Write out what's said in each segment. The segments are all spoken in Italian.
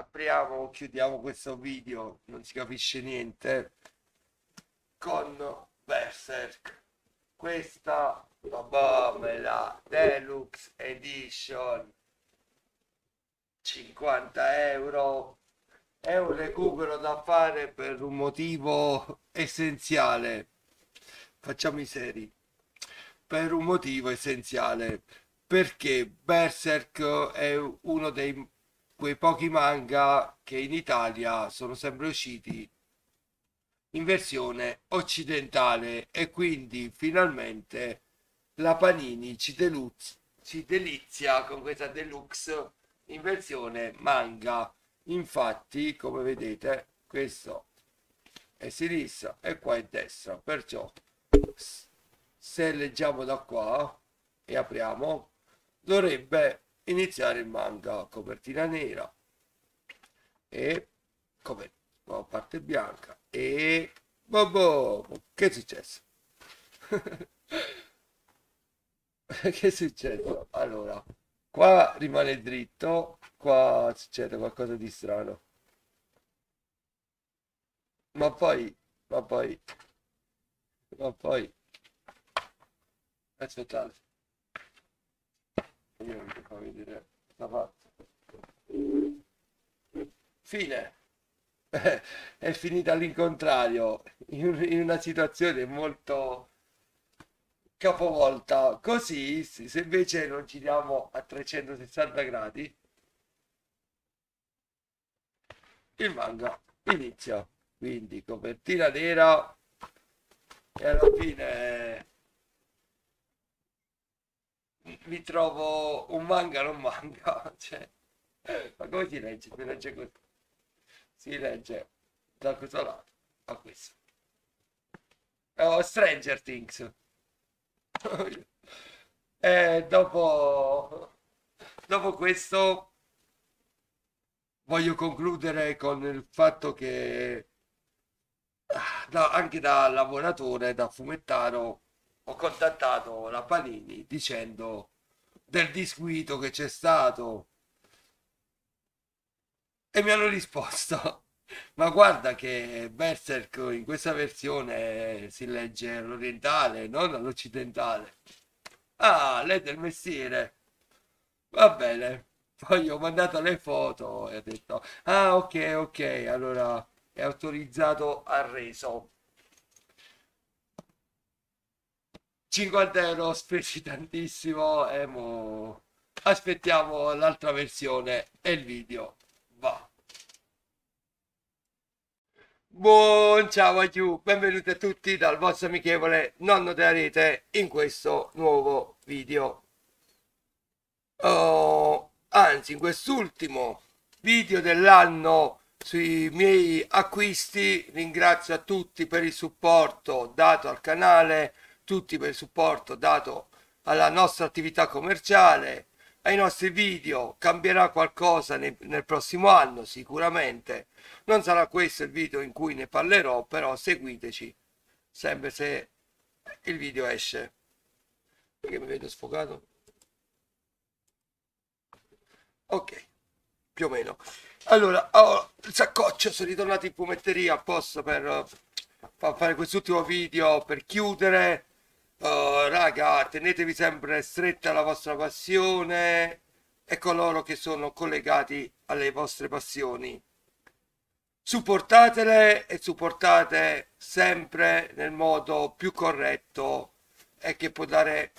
apriamo o chiudiamo questo video non si capisce niente con berserk questa vabbè la deluxe edition 50 euro è un recupero da fare per un motivo essenziale facciamo i seri per un motivo essenziale perché berserk è uno dei quei pochi manga che in Italia sono sempre usciti in versione occidentale e quindi finalmente la Panini ci, deluz- ci delizia con questa deluxe in versione manga. Infatti, come vedete, questo è sinistra e qua è destra, perciò se leggiamo da qua e apriamo dovrebbe iniziare il manga copertina nera e come no, parte bianca e bobo che è successo che è successo allora qua rimane dritto qua succede qualcosa di strano ma poi ma poi ma poi aspettate io non so come dire la pazza fine è finita all'incontrario in, una situazione molto capovolta così se invece non giriamo a 360 gradi il manga inizia quindi copertina nera e alla fine mi trovo un manga non manga cioè, ma come si legge? si legge così si legge da questo lato a questo oh, Stranger Things e dopo dopo questo voglio concludere con il fatto che ah, da, anche da lavoratore da fumettaro ho contattato la Panini dicendo del disguido che c'è stato e mi hanno risposto ma guarda che Berserk in questa versione si legge all'orientale non all'occidentale ah lei del mestiere va bene poi ho mandato le foto e ho detto ah ok ok allora è autorizzato al reso 50 euro spesi tantissimo e eh, mo aspettiamo l'altra versione e il video va buon ciao a you benvenuti a tutti dal vostro amichevole nonno della rete in questo nuovo video oh, anzi in quest'ultimo video dell'anno sui miei acquisti ringrazio a tutti per il supporto dato al canale tutti per il supporto dato alla nostra attività commerciale, ai nostri video. Cambierà qualcosa nel, nel prossimo anno sicuramente. Non sarà questo il video in cui ne parlerò, però seguiteci sempre se il video esce. Perché mi vedo sfocato? Ok, più o meno. Allora, oh, il saccoccio, sono ritornato in fumetteria apposta per eh, fare quest'ultimo video per chiudere Uh, raga, tenetevi sempre stretta la vostra passione e coloro che sono collegati alle vostre passioni. Supportatele e supportate sempre nel modo più corretto e che può dare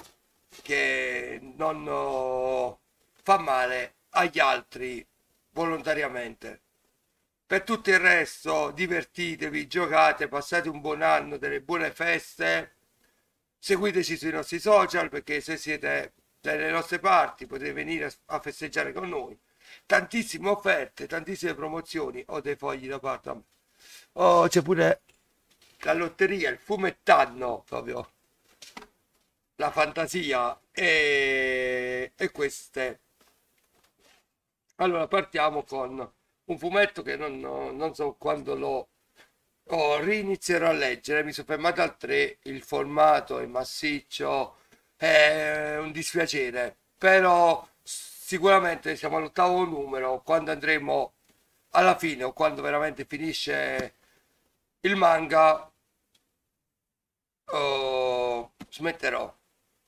che non fa male agli altri volontariamente. Per tutto il resto divertitevi, giocate, passate un buon anno, delle buone feste seguiteci sui nostri social perché se siete dalle nostre parti potete venire a festeggiare con noi tantissime offerte tantissime promozioni ho dei fogli da parte oh, c'è pure la lotteria il fumettanno proprio la fantasia e, e queste allora partiamo con un fumetto che non, non so quando l'ho Oh, rinizierò a leggere, mi sono fermato al 3, il formato è massiccio, è un dispiacere, però sicuramente siamo all'ottavo numero, quando andremo alla fine o quando veramente finisce il manga oh, smetterò,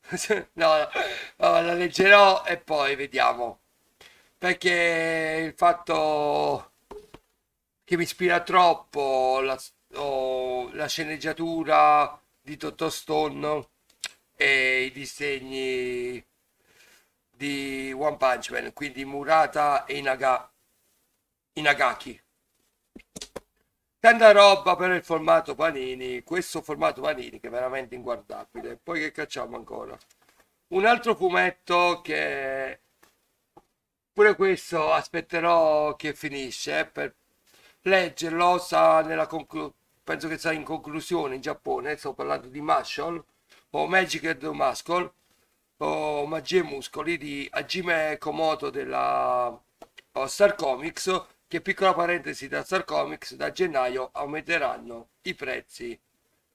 no, no, la leggerò e poi vediamo, perché il fatto che mi ispira troppo la, oh, la sceneggiatura di Totò Stone e i disegni di One Punch Man, quindi Murata e Inaga, Inagaki. Tanta roba per il formato Panini, questo formato Panini che è veramente inguardabile. Poi che cacciamo ancora? Un altro fumetto che pure questo aspetterò che finisce eh, per leggerlo, sta nella conclusione penso che sta in conclusione in Giappone, sto parlando di Marshall o Magic and Muscle o Magie e Muscoli di Hajime Komoto della Star Comics che piccola parentesi da Star Comics da gennaio aumenteranno i prezzi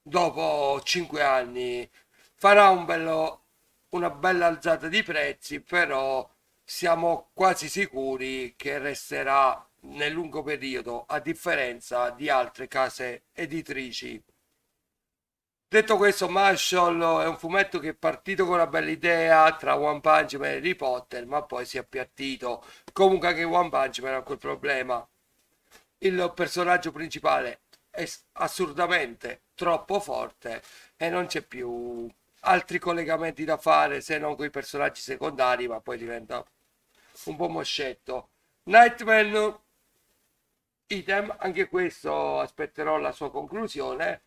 dopo 5 anni farà un bello, una bella alzata di prezzi però siamo quasi sicuri che resterà nel lungo periodo, a differenza di altre case editrici. Detto questo, Marshall è un fumetto che è partito con una bella idea tra One Punch Man e Harry Potter, ma poi si è appiattito. Comunque anche One Punch Man ha quel problema. Il personaggio principale è assurdamente troppo forte e non c'è più altri collegamenti da fare se non con i personaggi secondari, ma poi diventa un po' moscetto. Nightman idem anche questo aspetterò la sua conclusione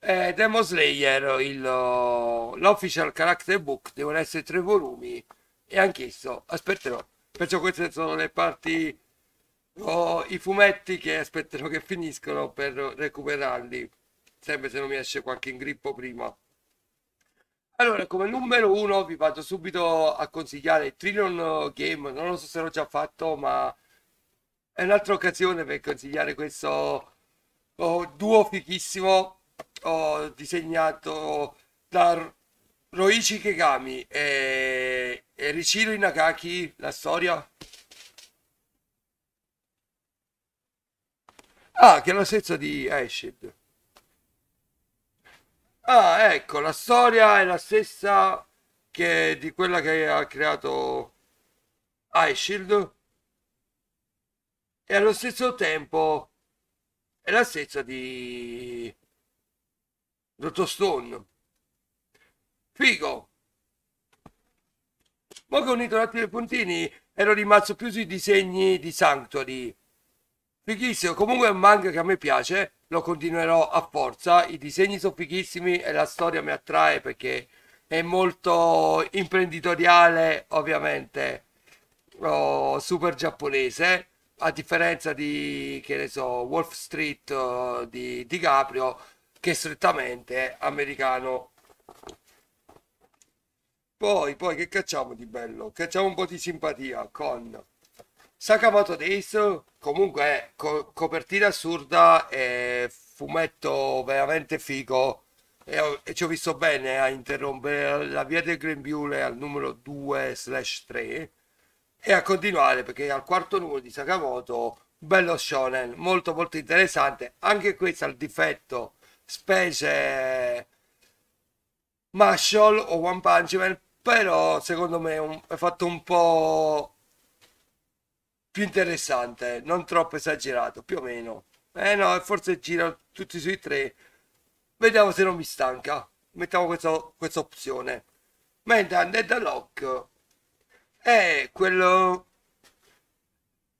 eh, Demo Slayer il, l'official character book devono essere tre volumi e anch'esso aspetterò perciò queste sono le parti o i fumetti che aspetterò che finiscono per recuperarli sempre se non mi esce qualche ingrippo prima allora come numero uno vi vado subito a consigliare Trillion Game non lo so se l'ho già fatto ma è un'altra occasione per consigliare questo oh, duo fichissimo oh, disegnato da Roichi Kegami e, e Richiro Inagaki, la storia. Ah, che è lo stesso di Aeshid. Ah, ecco, la storia è la stessa che di quella che ha creato Aeshid e allo stesso tempo è la stessa di Dottor Stone. Figo. Ma che ho unito un attimo i puntini, ero rimasto più sui disegni di Sanctuary. Fighissimo, comunque è un manga che a me piace, lo continuerò a forza, i disegni sono fighissimi e la storia mi attrae perché è molto imprenditoriale, ovviamente, oh, super giapponese a differenza di, che ne so, Wolf Street uh, di DiCaprio, che è strettamente americano. Poi, poi, che cacciamo di bello? Cacciamo un po' di simpatia con Sakamoto Days, comunque co- copertina assurda e fumetto veramente figo. E, ho, e, ci ho visto bene a interrompere la via del Grembiule al numero 2 slash 3 e a continuare perché al quarto numero di Sakamoto bello shonen molto molto interessante anche questo al difetto specie Marshall o One Punch Man però secondo me un, è fatto un po' più interessante non troppo esagerato più o meno eh no forse gira tutti sui tre vediamo se non mi stanca mettiamo questo, questa opzione mentre Undead Lock è quello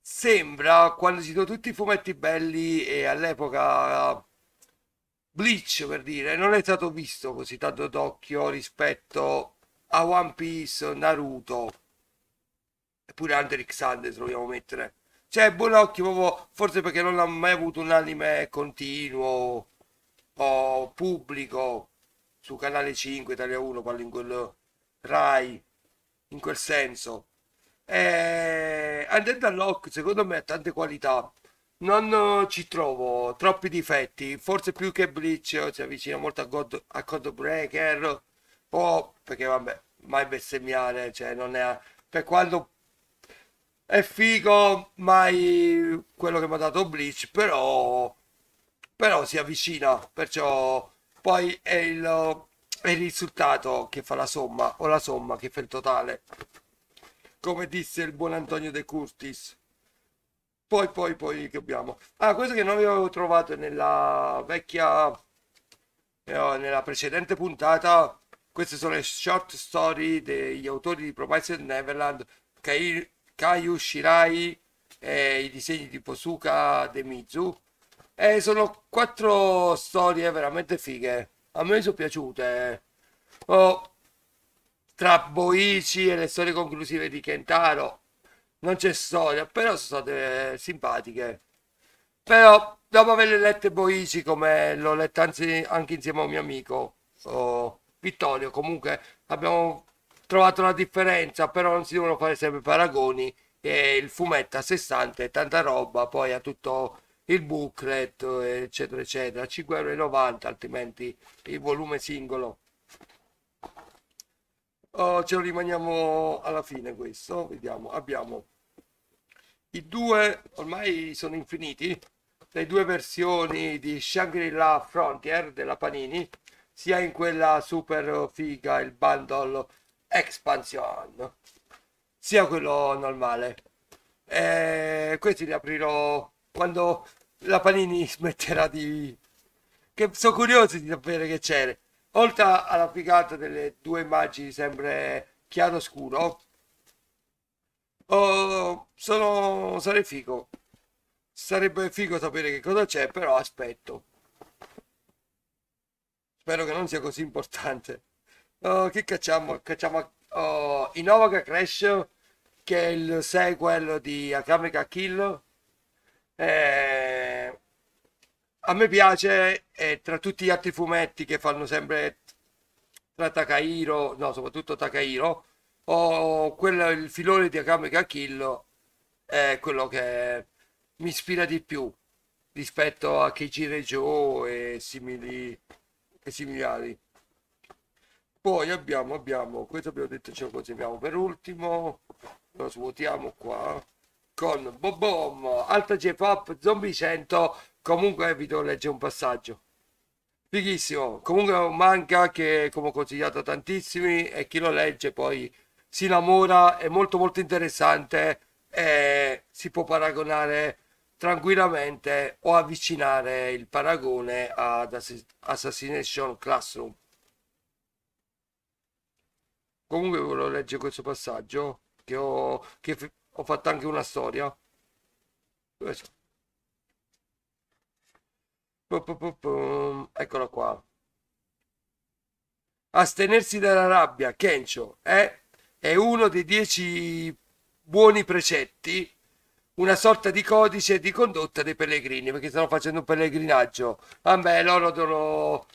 sembra quando si sono tutti i fumetti belli e all'epoca Bleach per dire non è stato visto così tanto d'occhio rispetto a One Piece, o Naruto eppure Hunter x Hunter se vogliamo mettere cioè buon occhio proprio, forse perché non ha mai avuto un anime continuo o pubblico su canale 5 Italia 1 parlo in quello Rai in quel senso. Andando eh, Undead Unlock secondo me ha tante qualità, non eh, ci trovo troppi difetti, forse più che Bleach eh, si avvicina molto a, God, a Codebreaker, o perché vabbè, mai bestemmiare, cioè non è... per quando è figo, mai quello che mi ha dato Bleach, però, però si avvicina, perciò poi è il è il risultato che fa la somma o la somma che fa il totale. Come disse il buon Antonio De Curtis. Poi, poi, poi che abbiamo. Ah, questo che non avevo trovato nella vecchia, eh, nella precedente puntata. Queste sono le short story degli autori di Promise Neverland, Kai, Kai Shirai e i disegni di Posuka Demizu. E eh, sono quattro storie veramente fighe a me sono piaciute. Eh. Oh, tra Boici e le storie conclusive di Kentaro non c'è storia, però sono state simpatiche. Però dopo averle lette Boici come l'ho letta anzi, anche insieme a un mio amico oh, Vittorio, comunque abbiamo trovato la differenza, però non si devono fare sempre paragoni. E il fumetto a sé stante, tanta roba, poi ha tutto il booklet, eccetera, eccetera, 5,90 euro altrimenti il volume singolo. Oh, ce lo rimaniamo alla fine questo, vediamo, abbiamo i due, ormai sono infiniti, le due versioni di Shangri-La Frontier della Panini, sia in quella super figa, il bundle expansion, sia quello normale. E eh, questi li aprirò quando la Panini smetterà di... che sono curioso di sapere che c'è. Oltre alla figata delle due immagini sempre chiaro scuro, oh, sono... sarei figo. Sarebbe figo sapere che cosa c'è, però aspetto. Spero che non sia così importante. Oh, che cacciamo? Cacciamo oh, Innovaga Crash, che è il sequel di Akame Kill eh, a me piace eh, tra tutti gli altri fumetti che fanno sempre tra Takahiro, no, soprattutto Takahiro, ho quello, il filone di Akame Kakillo è quello che mi ispira di più rispetto a Keiji Joe e simili e similari. Poi abbiamo, abbiamo, questo abbiamo detto ce lo conserviamo per ultimo, lo svuotiamo qua con Bobom, Alta J-Pop, Zombie 100. Comunque vi devo leggere un passaggio. Fighissimo. Comunque è un manga che come ho consigliato a tantissimi e chi lo legge poi si innamora, è molto molto interessante e si può paragonare tranquillamente o avvicinare il paragone ad Assassination Classroom. Comunque volevo leggere questo passaggio che ho che ho fatto anche una storia eccolo qua astenersi dalla rabbia Kencho è, eh? è uno dei dieci buoni precetti una sorta di codice di condotta dei pellegrini perché stanno facendo un pellegrinaggio a me loro sono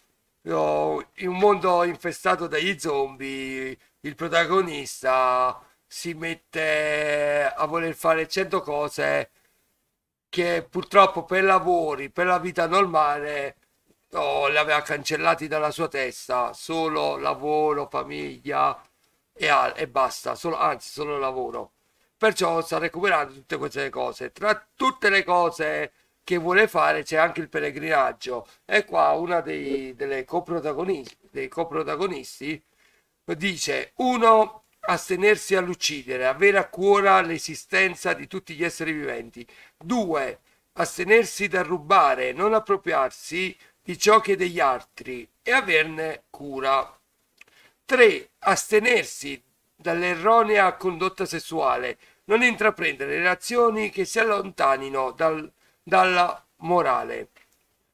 in un mondo infestato dagli zombie il protagonista si mette a voler fare cento cose che purtroppo per lavori, per la vita normale, no, le aveva cancellati dalla sua testa, solo lavoro, famiglia e, e basta, solo, anzi solo lavoro. Perciò sta recuperando tutte queste cose. Tra tutte le cose che vuole fare c'è anche il pellegrinaggio. E qua una dei, dei coprotagonisti dice, uno, astenersi all'uccidere, avere a cuore l'esistenza di tutti gli esseri viventi. 2. Astenersi dal rubare, non appropriarsi di ciò che è degli altri e averne cura. 3. Astenersi dall'erronea condotta sessuale, non intraprendere relazioni che si allontanino dal, dalla morale.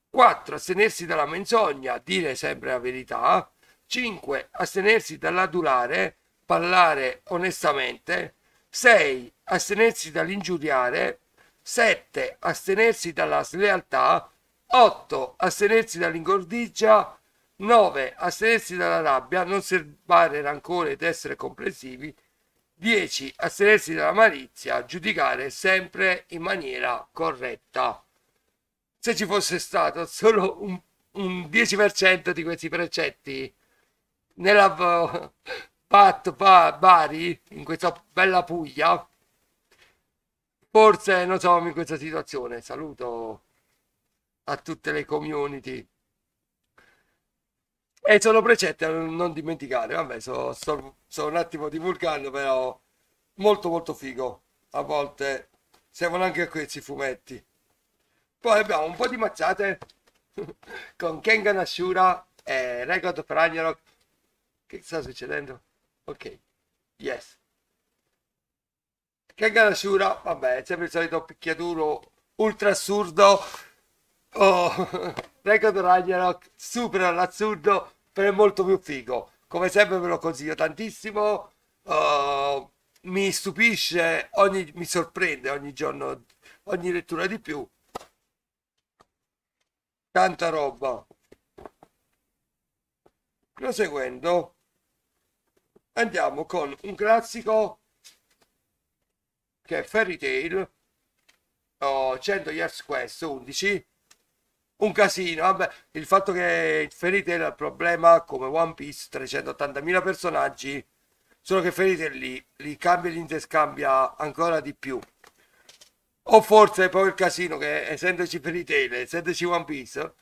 4. Astenersi dalla menzogna, dire sempre la verità. 5. Astenersi dall'adulare, parlare onestamente, 6 astenersi dall'ingiuriare, 7 astenersi dalla slealtà, 8 astenersi dall'ingordigia, 9 astenersi dalla rabbia, non serbare rancore ed essere complessivi, 10 astenersi dalla malizia, giudicare sempre in maniera corretta. Se ci fosse stato solo un, un 10% di questi precetti nella Pat ba, Bari in questa bella Puglia forse non siamo in questa situazione saluto a tutte le community e sono precette, non dimenticare vabbè sono so, so un attimo divulgando però molto molto figo a volte servono anche questi fumetti poi abbiamo un po' di mazzate con Kengan Ashura e Record of Ragnarok che sta succedendo? ok yes che ganasciura vabbè sempre il solito picchiaduro ultra assurdo oh, record Ragnarok supera l'assurdo però è molto più figo come sempre ve lo consiglio tantissimo uh, mi stupisce ogni, mi sorprende ogni giorno ogni lettura di più tanta roba proseguendo andiamo con un classico che è Fairy Tail oh, 100 Years Quest 11 un casino vabbè il fatto che Fairy Tail ha il problema come One Piece 380.000 personaggi solo che Fairy Tail li, li cambia e li interscambia ancora di più o forse è proprio il casino che essendoci Fairy Tail essendoci One Piece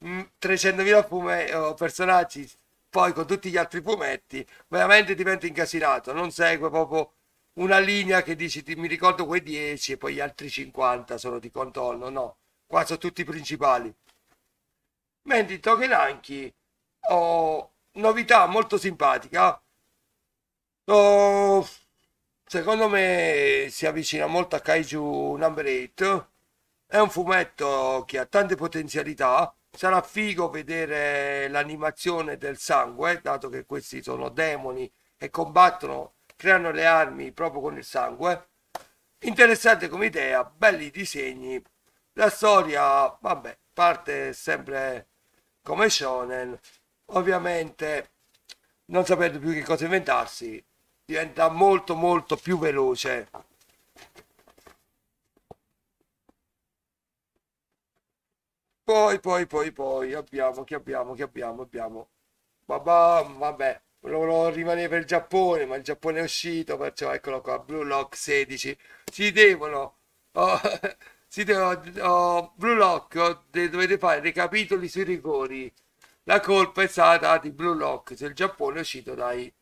300.000 mm, eh, personaggi poi con tutti gli altri fumetti veramente diventa incasinato, non segue proprio una linea che dici ti, mi ricordo quei 10 e poi gli altri 50 sono di contorno, no, qua sono tutti i principali. Mentre token Tokenanki ho oh, novità molto simpatica, oh, secondo me si avvicina molto a Kaiju Number 8 è un fumetto che ha tante potenzialità. Sarà figo vedere l'animazione del sangue, dato che questi sono demoni e combattono, creano le armi proprio con il sangue. Interessante come idea, belli disegni. La storia, vabbè, parte sempre come shonen. Ovviamente, non sapendo più che cosa inventarsi, diventa molto molto più veloce Poi, poi, poi, poi, abbiamo, che abbiamo, che abbiamo, abbiamo. Babam, vabbè, volevo rimanere per il Giappone, ma il Giappone è uscito, perciò eccolo qua, Blue Lock 16. Si devono... Oh, si devono... Oh, Blue Lock, oh, dovete fare dei capitoli sui rigori. La colpa è stata di Blue Lock, se il Giappone è uscito dai...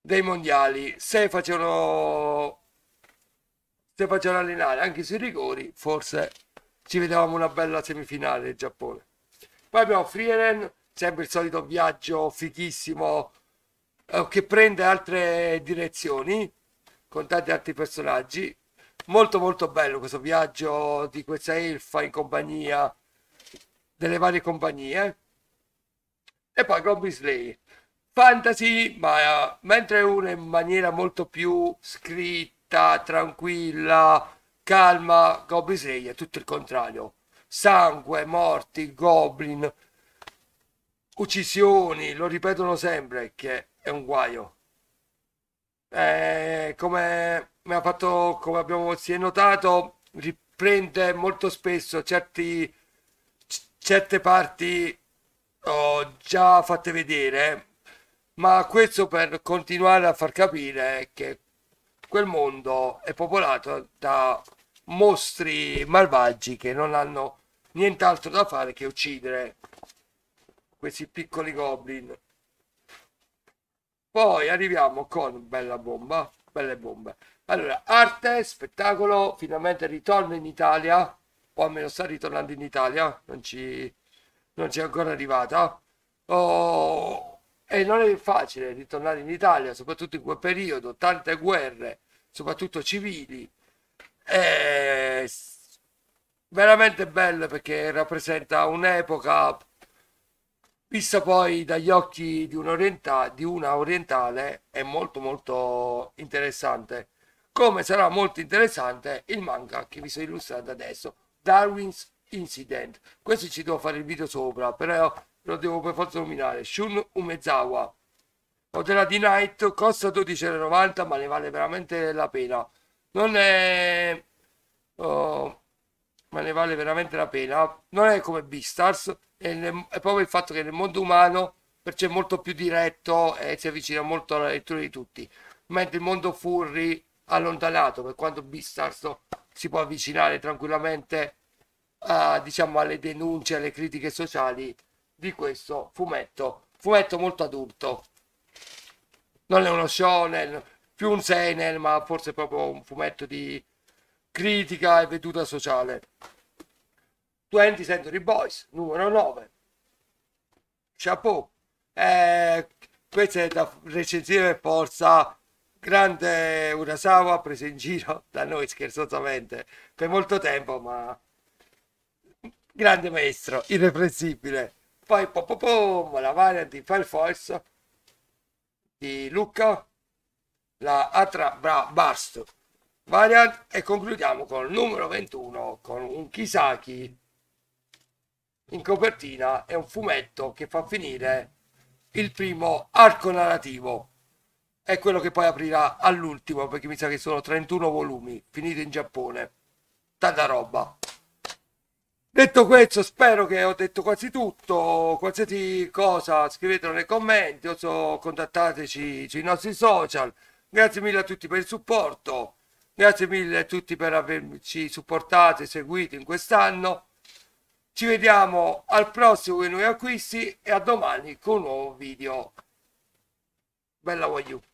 dei mondiali. Se facevano... se facevano allenare anche sui rigori, forse ci vedevamo una bella semifinale del Giappone. Poi abbiamo Frieren, sempre il solito viaggio fichissimo eh, che prende altre direzioni con tanti altri personaggi. Molto molto bello questo viaggio di questa elfa in compagnia delle varie compagnie. E poi Goblin Slayer. Fantasy, ma eh, mentre uno in maniera molto più scritta, tranquilla, calma, Gobrisei è tutto il contrario. Sangue, morti, goblin, uccisioni, lo ripetono sempre che è un guaio. Eh, come, come, fatto, come abbiamo si è notato, riprende molto spesso certi, certe parti oh, già fatte vedere, ma questo per continuare a far capire che quel mondo è popolato da mostri malvagi che non hanno nient'altro da fare che uccidere questi piccoli goblin. Poi arriviamo con bella bomba, belle bombe. Allora, arte, spettacolo, finalmente ritorno in Italia, o almeno sta ritornando in Italia, non ci, non ci è ancora arrivata. Oh, e non è facile ritornare in Italia, soprattutto in quel periodo, tante guerre, soprattutto civili. È veramente bello perché rappresenta un'epoca vista poi dagli occhi di, un orienta- di una orientale è molto molto interessante. Come sarà molto interessante il manga che vi sto illustrando adesso, Darwin's Incident. Questo ci devo fare il video sopra, però lo devo per forza nominare, Shun Umezawa. Hotel di Night costa 12,90 ma ne vale veramente la pena. Non è... Oh, ma ne vale veramente la pena. Non è come Beastars, è, è proprio il fatto che nel mondo umano perciò è molto più diretto e si avvicina molto alla lettura di tutti. Mentre il mondo furry allontanato, per quanto Beastars si può avvicinare tranquillamente a, diciamo, alle denunce, alle critiche sociali, di questo fumetto. Fumetto molto adulto. Non è uno shonen, più un seinen, ma forse proprio un fumetto di critica e veduta sociale. 20 Century Boys, numero 9. Chapeau. Eh, questo è da recensire per forza grande Urasawa preso in giro da noi scherzosamente per molto tempo ma grande maestro irreprensibile poi po, po, po, la variant di Firefox di Lucca, la Atra Bra Barst variant e concludiamo con il numero 21 con un Kisaki in copertina è un fumetto che fa finire il primo arco narrativo è quello che poi aprirà all'ultimo perché mi sa che sono 31 volumi finito in Giappone tanta roba Detto questo, spero che ho detto quasi tutto. Qualsiasi cosa scrivetelo nei commenti o so, contattateci sui nostri social. Grazie mille a tutti per il supporto. Grazie mille a tutti per averci supportato e seguito in quest'anno. Ci vediamo al prossimo con i nuovi acquisti e a domani con un nuovo video. Bella voglio.